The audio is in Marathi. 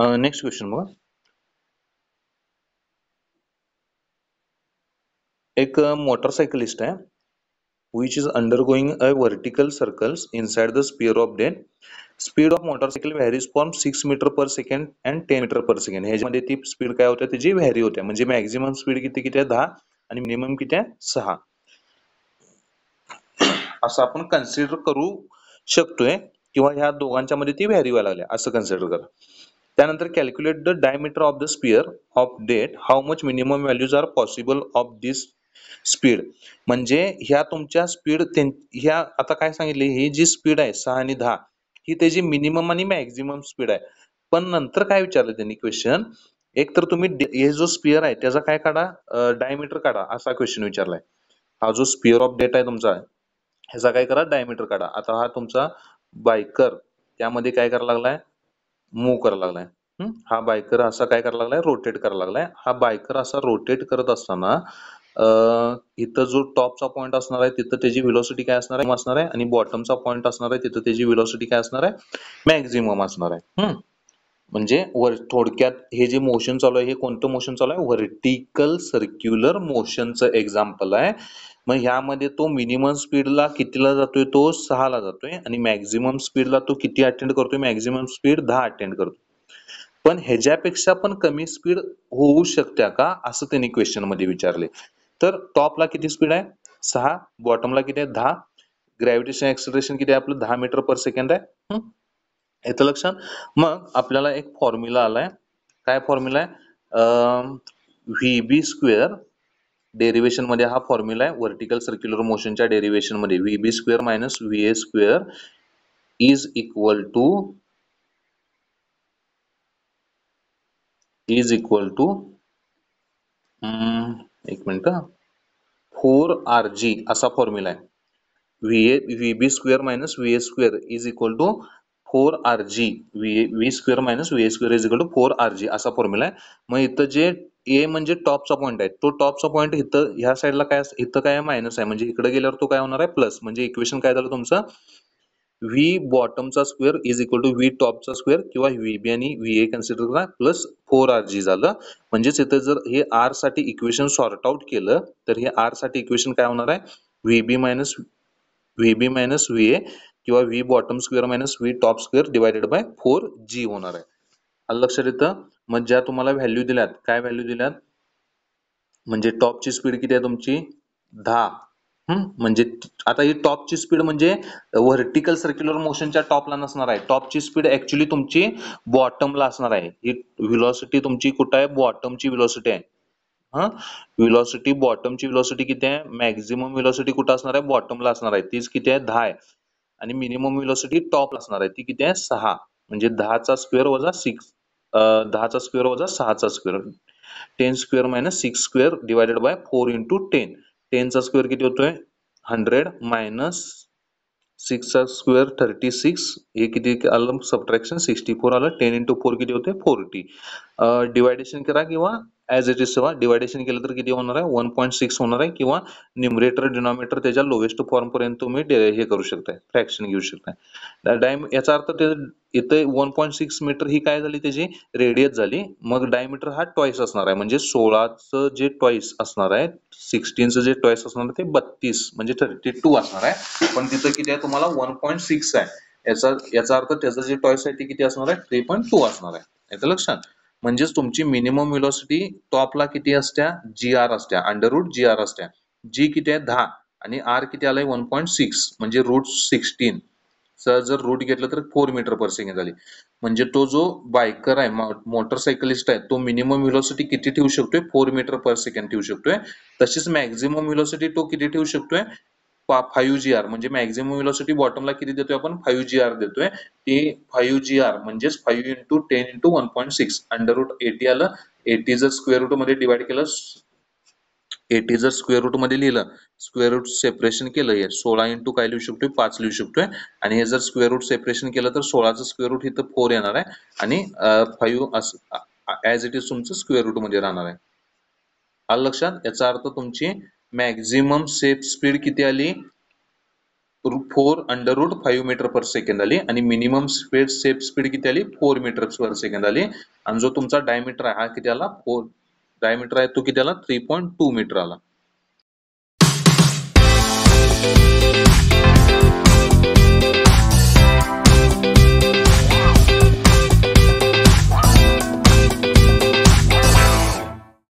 नेक्स्ट क्वेश्चन बघा एक मोटरसायकलिस्ट आहे which is undergoing a vertical circles inside the sphere of then speed of motorcycle varies from six metre per second and ten metre per second ह्याच्यामध्ये ती स्पीड काय होते त्याची व्हॅरी होते म्हणजे मॅक्झिमम स्पीड किती किती आहे दहा आणि मिनिमम किती आहे सहा असं आपण कन्सिडर करू शकतोय किंवा ह्या दोघांच्या मध्ये ती व्हॅरी व्हायला लागली असं कन्सिडर करा त्यानंतर calculate the diameter of the sphere of that how much minimum values are possible of this speed म्हणजे ह्या तुमच्या स्पीड ह्या आता काय सांगितले ही जी स्पीड आहे सहा आणि दहा ही त्याची मिनिमम आणि मॅक्झिमम स्पीड आहे पण नंतर काय विचारलं त्यांनी क्वेश्चन एक तर तुम्ही हे जो स्पिअर आहे त्याचा काय काढा डायमीटर काढा असा क्वेश्चन विचारलाय हा जो स्पिअर ऑफ डेट आहे तुमचा ह्याचा काय करा डायमीटर काढा आता हा तुमचा बायकर त्यामध्ये काय करायला लागलाय मूव्ह करायला लागलाय हा बायकर असा काय करायला लागलाय रोटेट करायला लागलाय हा बायकर असा रोटेट करत असताना इथं जो टॉपचा पॉईंट असणार आहे तिथं त्याची व्हिलॉसिटी काय असणार आहे असणार आहे आणि बॉटमचा पॉईंट असणार आहे तिथं त्याची व्हिलॉसिटी काय असणार आहे मॅक्झिमम असणार आहे म्हणजे वर थोडक्यात हे जे मोशन चालू आहे हे कोणतं मोशन चालू आहे व्हर्टिकल सर्क्युलर मोशनचं एक्झाम्पल आहे मग ह्यामध्ये तो मिनिमम स्पीडला कितीला जातोय तो सहाला जातोय आणि मॅक्झिमम स्पीडला तो किती अटेंड करतोय मॅक्झिमम स्पीड दहा अटेंड करतो पण ह्याच्यापेक्षा पण कमी स्पीड होऊ शकत्या का असं त्यांनी क्वेश्चन मध्ये विचारले तर टॉपला किती स्पीड आहे सहा बॉटमला किती आहे दहा ग्रॅव्हिटेशन एक्सलेशन किती आहे आपलं दहा मीटर पर सेकंड आहे येतं लक्षात मग आपल्याला एक फॉर्म्युला आलाय काय फॉर्म्युला आहे व्ही बी स्क्वेअर डेरिवेशन मध्ये हा फॉर्म्युला आहे व्हर्टिकल सर्क्युलर मोशनच्या डेरिवेशन मध्ये V B square minus V A square is equal to is equal to एक मिनिट फोर आर जी असा फॉर्म्युला आहे V A V B square minus V A square is equal to four R G V V square minus V A square is equal to four R G असा फॉर्म्युला आहे मग इथं जे ए म्हणजे टॉपचा पॉईंट आहे तो टॉपचा पॉईंट इथं ह्या साईडला काय इथं काय मायनस आहे म्हणजे इकडे गेल्यावर तो काय होणार आहे प्लस म्हणजे इक्वेशन काय झालं तुमचं व्ही बॉटमचा square is equal to V टॉपचा स्क्वेअर किंवा व्ही बी आणि व्ही ए कन्सिडर करा प्लस फोर आर जी झालं म्हणजेच इथं जर हे आर साठी इक्वेशन सॉर्ट आउट केलं तर हे आर साठी इक्वेशन काय होणार आहे V B minus V B minus V A किंवा V bottom square minus V top square divided by four G होणार आहे आता लक्षात येतं मग ज्या तुम्हाला व्हॅल्यू दिल्यात काय व्हॅल्यू दिल्यात म्हणजे टॉपची स्पीड किती आहे तुमची दहा म्हणजे आता ही टॉपची स्पीड म्हणजे व्हर्टिकल सर्क्युलर मोशनच्या टॉपला नसणार आहे टॉपची स्पीड ऍक्च्युली तुमची बॉटमला असणार आहे ही व्हिलॉसिटी तुमची कुठं आहे बॉटमची व्हिलॉसिटी आहे हा व्हिलॉसिटी बॉटमची व्हिलॉसिटी किती आहे मॅक्झिमम व्हिलॉसिटी कुठं असणार आहे बॉटमला असणार आहे तीच किती आहे दहा आहे आणि मिनिमम व्हिलॉसिटी टॉप असणार आहे ती किती आहे सहा म्हणजे दहाचा स्क्वेअर वजा सिक्स दहाचा स्क्वेअर वजा सहाचा square ten square minus six square divided by four into ten टेनचा स्क्वेअर किती होतोय हंड्रेड मायनस सिक्सचा स्क्वेअर थर्टी सिक्स हे किती आलं सबट्रॅक्शन सिक्स्टी फोर आलं टेन इंटू फोर किती होते फोर्टी डिवायडेशन करा किंवा ॲज इट इज सेवा डिवायडेशन केलं तर किती होणार आहे वन पॉईंट सिक्स होणार आहे किंवा न्युमरेटर डिनॉमिनेटर त्याच्या लोवेस्ट फॉर्मपर्यंत तुम्ही हे करू शकताय फ्रॅक्शन घेऊ शकताय डायम याचा अर्थ ते इथे वन पॉईंट सिक्स मीटर ही काय झाली त्याची रेडियस झाली मग डायमीटर हा टॉईस असणार आहे म्हणजे सोळाचं जे टॉईस असणार आहे सिक्स्टीनचं जे टॉईस असणार आहे ते बत्तीस म्हणजे थर्टी टू असणार आहे पण तिथं किती आहे तुम्हाला वन पॉईंट सिक्स आहे याचा याचा अर्थ त्याचं जे टॉईस आहे ते किती असणार आहे थ्री पॉईंट टू असणार आहे याचं लक्षात म्हणजेच तुमची मिनिमम व्हिलॉसिटी टॉपला किती असत्या जी आर असत्या रूट जी आर असत्या जी किती आहे दहा आणि आर किती आलाय वन पॉईंट सिक्स म्हणजे रूट सिक्स्टीन सर जर रूट घेतलं तर फोर मीटर पर सेकंड झाली म्हणजे तो जो बायकर आहे मोटरसायकलिस्ट आहे तो मिनिमम व्हिलॉसिटी किती ठेवू शकतोय फोर मीटर पर सेकंड ठेवू शकतोय तशीच मॅक्झिमम व्हिलॉसिटी तो किती ठेवू शकतोय फाईव्ह जी आर म्हणजे मॅक्झिमम व्हिलॉसिटी बॉटमला किती देतोय आपण फाईव्ह जी आर देतोय ते फाईव्ह जी आर म्हणजेच five into ten into one point six under eighty आलं एटी जर स्क्वेअर रूट मध्ये डिवाइड केलं एटी जर स्क्वेअर रूट मध्ये लिहिलं स्क्वेअर रूट सेपरेशन केलं हे सोळा इंटू काय लिहू शकतोय पाच लिहू शकतोय आणि हे जर स्क्वेअर रूट सेपरेशन केलं तर सोळाचं स्क्वेअर रूट इथं फोर येणार आहे आणि फाईव्ह ॲज इट इज तुमचं स्क्वेअर रूट मध्ये राहणार आहे आलं लक्षात याचा अर्थ तुमची मॅक्झिमम सेफ स्पीड किती आली four under root five metre per second आली आणि मिनिमम स्पीड सेफ स्पीड किती आली फोर मीटर पर सेकंड आली आणि जो तुमचा डायमीटर आहे हा किती आला फोर डायमीटर आहे तो किती आला थ्री पॉईंट टू मीटर आला